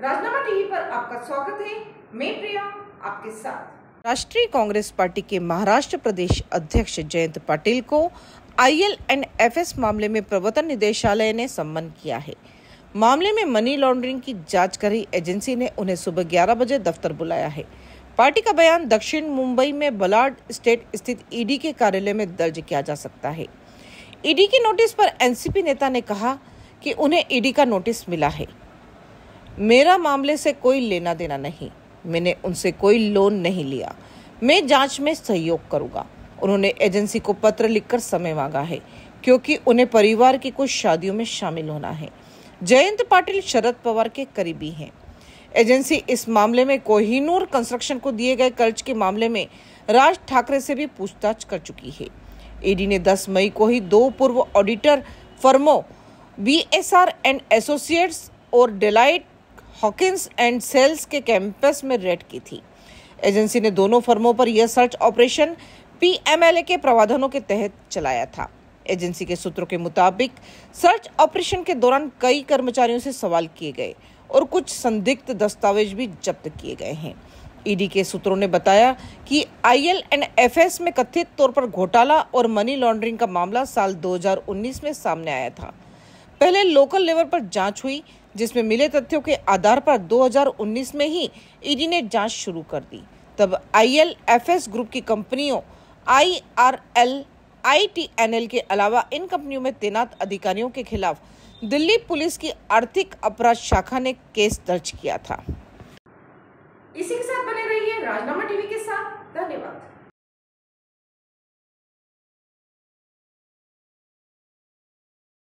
राजनामा TV पर आपका स्वागत है मैं प्रिया आपके साथ राष्ट्रीय कांग्रेस पार्टी के महाराष्ट्र प्रदेश अध्यक्ष जयंत पाटिल को आईएल एंड एफएस मामले में प्रवर्तन निदेशालय ने सम्मन किया है मामले में मनी लॉन्ड्रिंग की जांच कर रही एजेंसी ने उन्हें सुबह 11 बजे दफ्तर बुलाया है पार्टी का बयान दक्षिण मुंबई में बलाड स्टेट स्थित ईडी के कार्यालय में दर्ज किया जा सकता है ईडी की नोटिस पर एनसीपी नेता ने कहा कि उन्हें ईडी का नोटिस मिला है मेरा मामले से कोई लेना देना नहीं मैंने उनसे कोई लोन नहीं लिया मैं जांच में सहयोग करूंगा उन्होंने एजेंसी को पत्र लिखकर समय मांगा है क्योंकि उन्हें परिवार की कुछ शादियों में शामिल होना है जयंत पाटिल शरद पवार के करीबी हैं एजेंसी इस मामले में कोहिनूर कंस्ट्रक्शन को दिए गए कर्ज के मामले में राज ठाकरे से भी पूछताछ कर चुकी है ईडी e ने 10 मई को ही दो पूर्व ऑडिटर फर्मों बीएसआर एंड एसोसिएट्स और डेलाइट हॉकिंस एंड सेल्स के कैंपस में रेड की थी एजेंसी ने दोनों फर्मों पर यह सर्च ऑपरेशन पीएमएलए के प्रावधानों के तहत चलाया था एजेंसी के सूत्रों के मुताबिक सर्च ऑपरेशन के दौरान कई कर्मचारियों से सवाल किए गए और कुछ संदिग्ध दस्तावेज भी जब्त किए गए हैं ईडी के सूत्रों ने बताया कि आईएल एंड एफएस में कथित तौर पर घोटाला और मनी लॉन्ड्रिंग का मामला साल 2019 में सामने आया था पहले लोकल लेवल पर जांच हुई जिसमें मिले तथ्यों के आधार पर 2019 में ही ईडी e ने जांच शुरू कर दी तब आईएलएफएस ग्रुप की कंपनियों आईआरएल आईटीएनएल के अलावा इन कंपनियों में तैनात अधिकारियों के खिलाफ दिल्ली पुलिस की आर्थिक अपराध शाखा ने केस दर्ज किया था